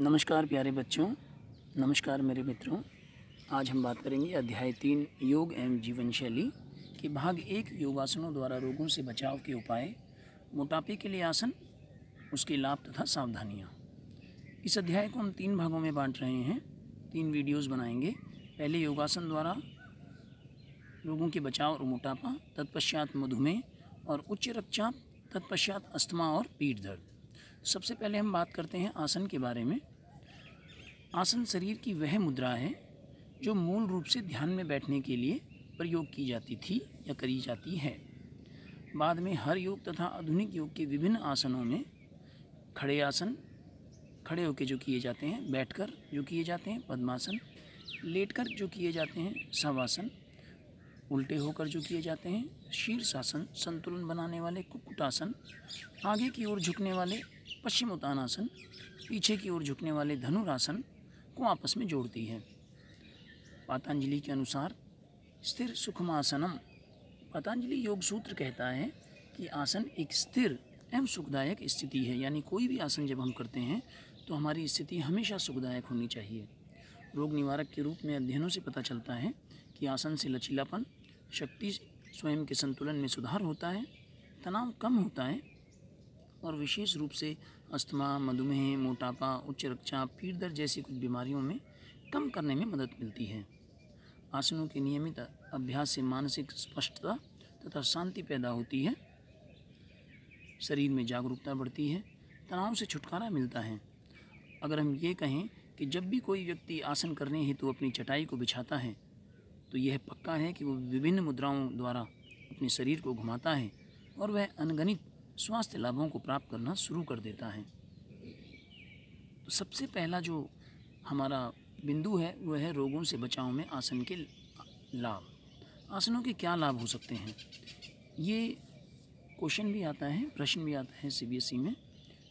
नमस्कार प्यारे बच्चों नमस्कार मेरे मित्रों आज हम बात करेंगे अध्याय तीन योग एवं जीवन शैली के भाग एक योगासनों द्वारा रोगों से बचाव के उपाय मोटापे के लिए आसन उसके लाभ तथा सावधानियाँ इस अध्याय को हम तीन भागों में बांट रहे हैं तीन वीडियोस बनाएंगे पहले योगासन द्वारा रोगों के बचाव और मोटापा तत्पश्चात मधुमेह और उच्च रक्षा तत्पश्चात अस्थमा और पीठ दर्द सबसे पहले हम बात करते हैं आसन के बारे में आसन शरीर की वह मुद्रा है जो मूल रूप से ध्यान में बैठने के लिए प्रयोग की जाती थी या करी जाती है बाद में हर योग तथा आधुनिक योग के विभिन्न आसनों में खड़े आसन खड़े होकर जो किए जाते हैं बैठकर जो किए जाते हैं पद्मासन लेटकर जो किए जाते हैं शवासन उल्टे होकर जो किए जाते हैं शीर्षासन संतुलन बनाने वाले कुकुटासन आगे की ओर झुकने वाले पश्चिम उत्तानासन पीछे की ओर झुकने वाले धनुरासन को आपस में जोड़ती है पातंजलि के अनुसार स्थिर सुखमासनम पतंजलि योग सूत्र कहता है कि आसन एक स्थिर एवं सुखदायक स्थिति है यानी कोई भी आसन जब हम करते हैं तो हमारी स्थिति हमेशा सुखदायक होनी चाहिए रोग निवारक के रूप में अध्ययनों से पता चलता है कि आसन से लचीलापन शक्ति स्वयं के संतुलन में सुधार होता है तनाव कम होता है और विशेष रूप से अस्थमा मधुमेह मोटापा उच्च रक्षा पीठ दर्द जैसी कुछ बीमारियों में कम करने में मदद मिलती है आसनों के नियमित अभ्यास से मानसिक स्पष्टता तथा शांति पैदा होती है शरीर में जागरूकता बढ़ती है तनाव से छुटकारा मिलता है अगर हम ये कहें कि जब भी कोई व्यक्ति आसन करने हेतु तो अपनी चटाई को बिछाता है तो यह पक्का है कि वह विभिन्न मुद्राओं द्वारा अपने शरीर को घुमाता है और वह अनगणित स्वास्थ्य लाभों को प्राप्त करना शुरू कर देता है तो सबसे पहला जो हमारा बिंदु है वह है रोगों से बचाव में आसन के लाभ आसनों के क्या लाभ हो सकते हैं ये क्वेश्चन भी आता है प्रश्न भी आता है सीबीएसई e में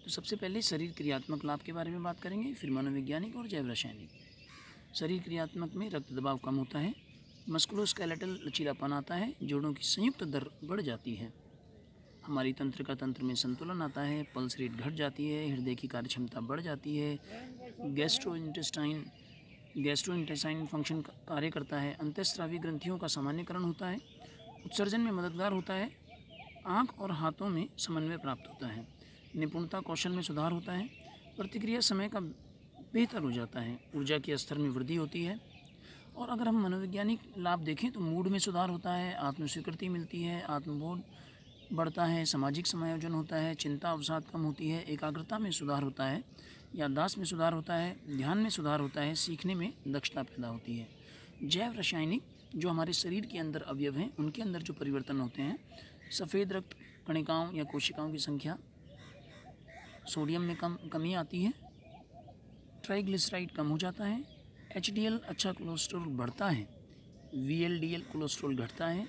तो सबसे पहले शरीर क्रियात्मक लाभ के बारे में बात करेंगे फिर मनोवैज्ञानिक और जैव रासायनिक शरीर क्रियात्मक में रक्त दबाव कम होता है मस्कुलोस्केलेटल लचीलापन आता है जोड़ों की संयुक्त दर बढ़ जाती है हमारी तंत्र का तंत्र में संतुलन आता है पल्स रेट घट जाती है हृदय की कार्यक्षमता बढ़ जाती है gastro intestine gastro intestine function कार्य करता है अंतस्त्रावी ग्रंथियों का सामान्यकरण होता है उत्सर्जन में मददगार होता है आँख और हाथों में समन्वय प्राप्त होता है निपुणता कौशल में सुधार होता है प्रतिक्रिया समय का बेहतर हो जाता है ऊर्जा के स्तर में वृद्धि होती है और अगर हम मनोवैज्ञानिक लाभ देखें तो मूड में सुधार होता है आत्मस्वीकृति मिलती है आत्मबोध बढ़ता है सामाजिक समायोजन होता है चिंता अवसाद कम होती है एकाग्रता में सुधार होता है याददाश्त में सुधार होता है ध्यान में सुधार होता है सीखने में दक्षता पैदा होती है जैव रासायनिक जो हमारे शरीर के अंदर अवयव हैं उनके अंदर जो परिवर्तन होते हैं सफ़ेद रक्त कणिकाओं या कोशिकाओं की संख्या सोडियम में कम कमी आती है ट्राइग्लिसराइड कम हो जाता है एच अच्छा कोलेस्ट्रोल बढ़ता है V L D L cholesterol घटता है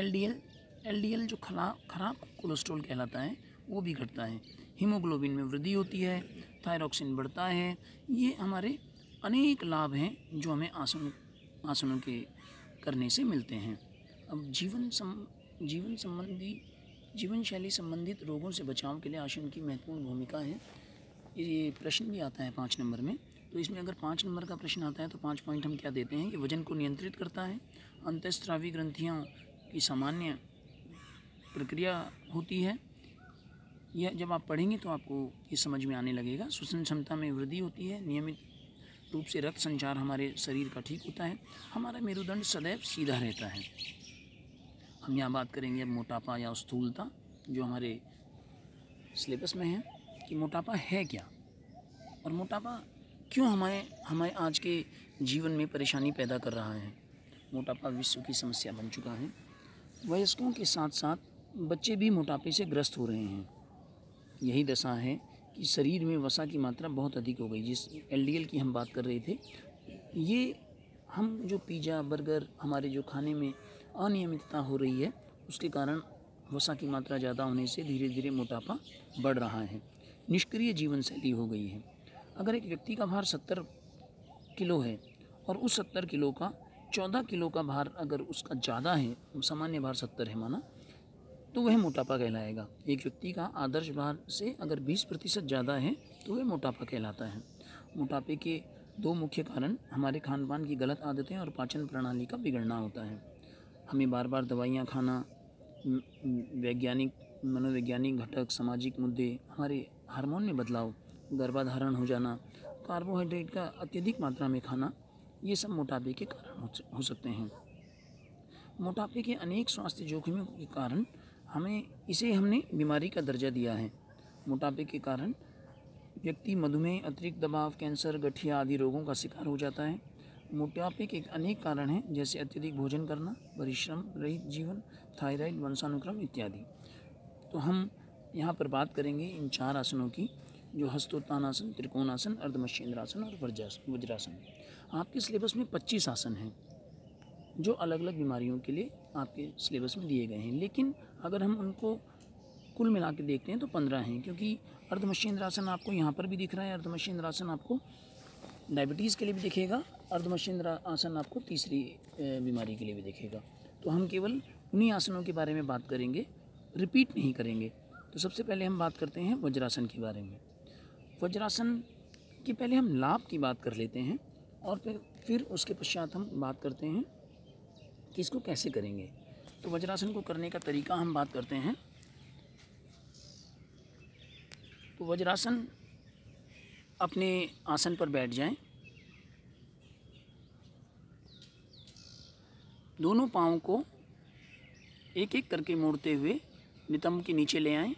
L D L L D L जो खराब खराब कोलेस्ट्रोल कहलाता है वो भी घटता है हीमोग्लोबिन में वृद्धि होती है थायरॉक्सिन बढ़ता है ये हमारे अनेक लाभ हैं जो हमें आसन आसनों के करने से मिलते हैं अब जीवन सम जीवन संबंधी जीवन शैली संबंधित रोगों से बचाव के लिए आसन की महत्वपूर्ण भूमिका है ये प्रश्न भी आता है पाँच नंबर में तो इसमें अगर पाँच नंबर का प्रश्न आता है तो पाँच पॉइंट हम क्या देते हैं कि वजन को नियंत्रित करता है अंतस्त्रावी ग्रंथियों की सामान्य प्रक्रिया होती है यह जब आप पढ़ेंगे तो आपको ये समझ में आने लगेगा श्वसन क्षमता में वृद्धि होती है नियमित रूप से रक्त संचार हमारे शरीर का ठीक होता है हमारा मेरुदंड सदैव सीधा रहता है हम यहाँ बात करेंगे अब मोटापा या स्थूलता जो हमारे सिलेबस में है कि मोटापा है क्या और मोटापा क्यों हमारे हमारे आज के जीवन में परेशानी पैदा कर रहा है मोटापा विश्व की समस्या बन चुका है वयस्कों के साथ साथ बच्चे भी मोटापे से ग्रस्त हो रहे हैं यही दशा है कि शरीर में वसा की मात्रा बहुत अधिक हो गई जिस एल की हम बात कर रहे थे ये हम जो पिज़्ज़ा बर्गर हमारे जो खाने में अनियमितता हो रही है उसके कारण वसा की मात्रा ज़्यादा होने से धीरे धीरे मोटापा बढ़ रहा है निष्क्रिय जीवन शैली हो गई है अगर एक व्यक्ति का भार सत्तर किलो है और उस सत्तर किलो का चौदह किलो का भार अगर उसका ज़्यादा है सामान्य भार सत्तर है माना तो वह मोटापा कहलाएगा एक व्यक्ति का आदर्श भार से अगर बीस प्रतिशत ज़्यादा है तो वह मोटापा कहलाता है मोटापे के दो मुख्य कारण हमारे खान पान की गलत आदतें और पाचन प्रणाली का बिगड़ना होता है हमें बार बार दवाइयाँ खाना वैज्ञानिक मनोवैज्ञानिक घटक सामाजिक मुद्दे हमारे हार्मोन में बदलाव गर्भाधारण हो जाना कार्बोहाइड्रेट का अत्यधिक मात्रा में खाना ये सब मोटापे के कारण हो सकते हैं मोटापे के अनेक स्वास्थ्य जोखिमों के कारण हमें इसे हमने बीमारी का दर्जा दिया है मोटापे के कारण व्यक्ति मधुमेह अतिरिक्त दबाव कैंसर गठिया आदि रोगों का शिकार हो जाता है मोटापे के अनेक कारण हैं जैसे अत्यधिक भोजन करना परिश्रम रहित जीवन थायराइड वंशानुक्रम इत्यादि तो हम यहाँ पर बात करेंगे इन चार आसनों की जो हस्तोत्तानासन त्रिकोणासन अर्धमशेंद्रासन और वज्रासन वज्रासन आपके सिलेबस में पच्चीस आसन हैं जो अलग अलग बीमारियों के लिए आपके सिलेबस में दिए गए हैं लेकिन अगर हम उनको कुल मिला के देखते हैं तो पंद्रह हैं क्योंकि अर्धमशेंद्रासन आपको यहाँ पर भी दिख रहा है अर्धमशेंद्रासन आपको डायबिटीज़ के लिए भी दिखेगा अर्धमश्येंद्र आसन आपको तीसरी बीमारी के लिए भी दिखेगा तो हम केवल उन्हीं आसनों के बारे में बात करेंगे रिपीट नहीं करेंगे तो सबसे पहले हम बात करते हैं वज्रासन के बारे में वज्रासन की पहले हम लाभ की बात कर लेते हैं और फिर फिर उसके पश्चात हम बात करते हैं कि इसको कैसे करेंगे तो वज्रासन को करने का तरीका हम बात करते हैं तो वज्रासन अपने आसन पर बैठ जाएं दोनों पाँव को एक एक करके मोड़ते हुए नितंब के नीचे ले आएं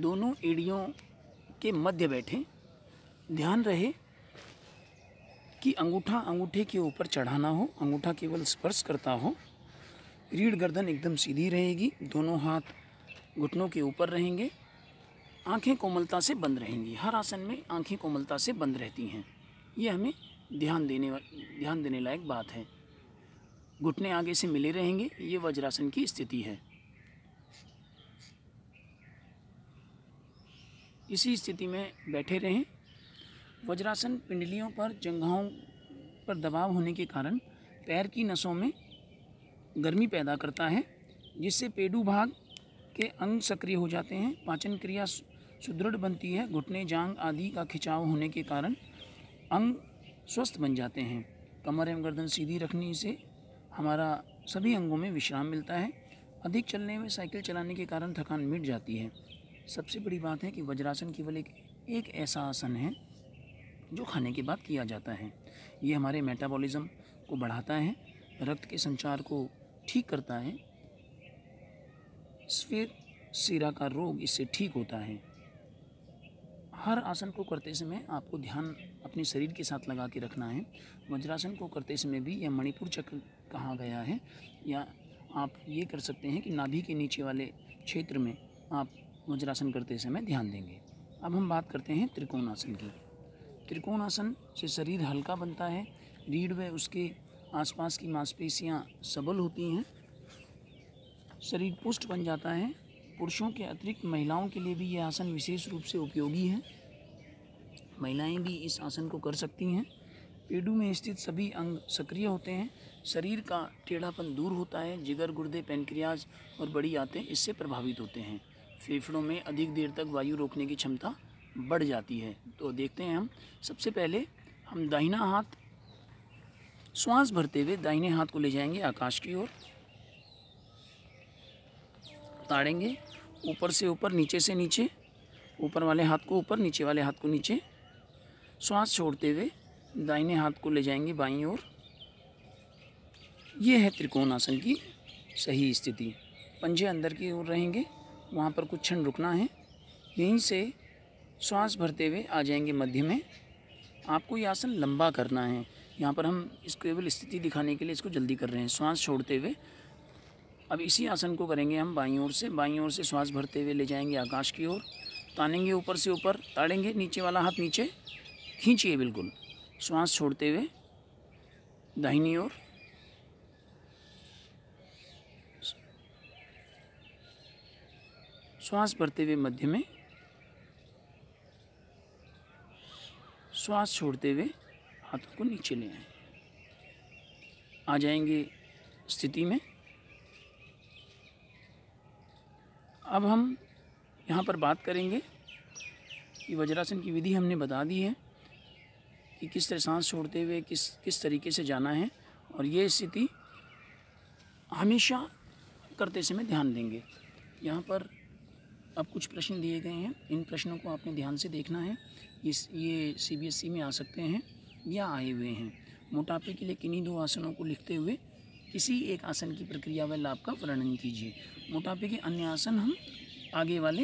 दोनों एड़ियों के मध्य बैठें ध्यान रहे कि अंगूठा अंगूठे के ऊपर चढ़ाना हो अंगूठा केवल स्पर्श करता हो रीढ़ गर्दन एकदम सीधी रहेगी दोनों हाथ घुटनों के ऊपर रहेंगे आंखें कोमलता से बंद रहेंगी हर आसन में आंखें कोमलता से बंद रहती हैं ये हमें ध्यान देने ध्यान देने लायक बात है घुटने आगे से मिले रहेंगे ये वज्रासन की स्थिति है इसी स्थिति में बैठे रहें वज्रासन पिंडलियों पर जंघाओं पर दबाव होने के कारण पैर की नसों में गर्मी पैदा करता है जिससे पेडू भाग के अंग सक्रिय हो जाते हैं पाचन क्रिया सुदृढ़ बनती है घुटने जांग आदि का खिंचाव होने के कारण अंग स्वस्थ बन जाते हैं कमर एवं गर्दन सीधी रखने से हमारा सभी अंगों में विश्राम मिलता है अधिक चलने में साइकिल चलाने के कारण थकान मिट जाती है सबसे बड़ी बात है कि वज्रासन केवल एक एक ऐसा आसन है जो खाने के बाद किया जाता है ये हमारे मेटाबॉलिज्म को बढ़ाता है रक्त के संचार को ठीक करता है फिर सिरा का रोग इससे ठीक होता है हर आसन को करते समय आपको ध्यान अपने शरीर के साथ लगा के रखना है वज्रासन को करते समय भी यह मणिपुर चक्र कहा गया है या आप ये कर सकते हैं कि नाभि के नीचे वाले क्षेत्र में आप वज्रासन करते समय ध्यान देंगे अब हम बात करते हैं त्रिकोणासन की त्रिकोणासन से शरीर हल्का बनता है रीढ़ व उसके आसपास की मांसपेशियाँ सबल होती हैं शरीर पुष्ट बन जाता है पुरुषों के अतिरिक्त महिलाओं के लिए भी यह आसन विशेष रूप से उपयोगी है महिलाएं भी इस आसन को कर सकती हैं पेडू में स्थित सभी अंग सक्रिय होते हैं शरीर का टेढ़ापन दूर होता है जिगर गुर्दे पेनक्रियाज और बड़ी आते इससे प्रभावित होते हैं फेफड़ों में अधिक देर तक वायु रोकने की क्षमता बढ़ जाती है तो देखते हैं हम सबसे पहले हम दाहिना हाथ श्वास भरते हुए दाहिने हाथ को ले जाएंगे आकाश की ओर ताड़ेंगे ऊपर से ऊपर नीचे से नीचे ऊपर वाले हाथ को ऊपर नीचे वाले हाथ को नीचे श्वास छोड़ते हुए दाहिने हाथ को ले जाएंगे बाईं ओर यह है त्रिकोण आसन की सही स्थिति पंजे अंदर की ओर रहेंगे वहाँ पर कुछ क्षण रुकना है यहीं से श्वास भरते हुए आ जाएंगे मध्य में आपको ये आसन लंबा करना है यहाँ पर हम इसको केवल स्थिति दिखाने के लिए इसको जल्दी कर रहे हैं श्वास छोड़ते हुए अब इसी आसन को करेंगे हम बाई ओर से बाई ओर से श्वास भरते हुए ले जाएंगे आकाश की ओर तानेंगे ऊपर से ऊपर ताड़ेंगे नीचे वाला हाथ नीचे खींचिए बिल्कुल श्वास छोड़ते हुए दाहिनी ओर श्वास भरते हुए मध्य में श्वास छोड़ते हुए हाथों को नीचे ले आए आ जाएंगे स्थिति में अब हम यहाँ पर बात करेंगे कि वज्रासन की विधि हमने बता दी है कि किस तरह सांस छोड़ते हुए किस किस तरीके से जाना है और ये स्थिति हमेशा करते समय ध्यान देंगे यहाँ पर अब कुछ प्रश्न दिए गए हैं इन प्रश्नों को आपने ध्यान से देखना है इस ये सीबीएसई e में आ सकते हैं या आए हुए हैं मोटापे के लिए किन्हीं दो आसनों को लिखते हुए किसी एक आसन की प्रक्रिया व लाभ का वर्णन कीजिए मोटापे के अन्य आसन हम आगे वाले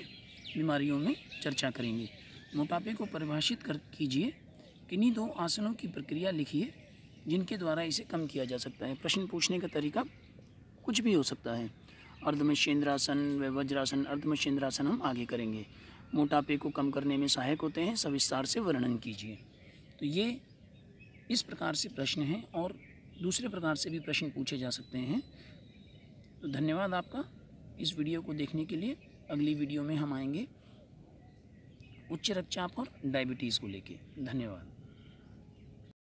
बीमारियों में चर्चा करेंगे मोटापे को परिभाषित कर कीजिए किन्हीं दो आसनों की प्रक्रिया लिखिए जिनके द्वारा इसे कम किया जा सकता है प्रश्न पूछने का तरीका कुछ भी हो सकता है अर्धमशेंद्रासन व वज्रासन अर्धमशेंद्रासन हम आगे करेंगे मोटापे को कम करने में सहायक होते हैं सविस्तार से वर्णन कीजिए तो ये इस प्रकार से प्रश्न हैं और दूसरे प्रकार से भी प्रश्न पूछे जा सकते हैं तो धन्यवाद आपका इस वीडियो को देखने के लिए अगली वीडियो में हम आएंगे उच्च रक्तचाप और डायबिटीज़ को लेके धन्यवाद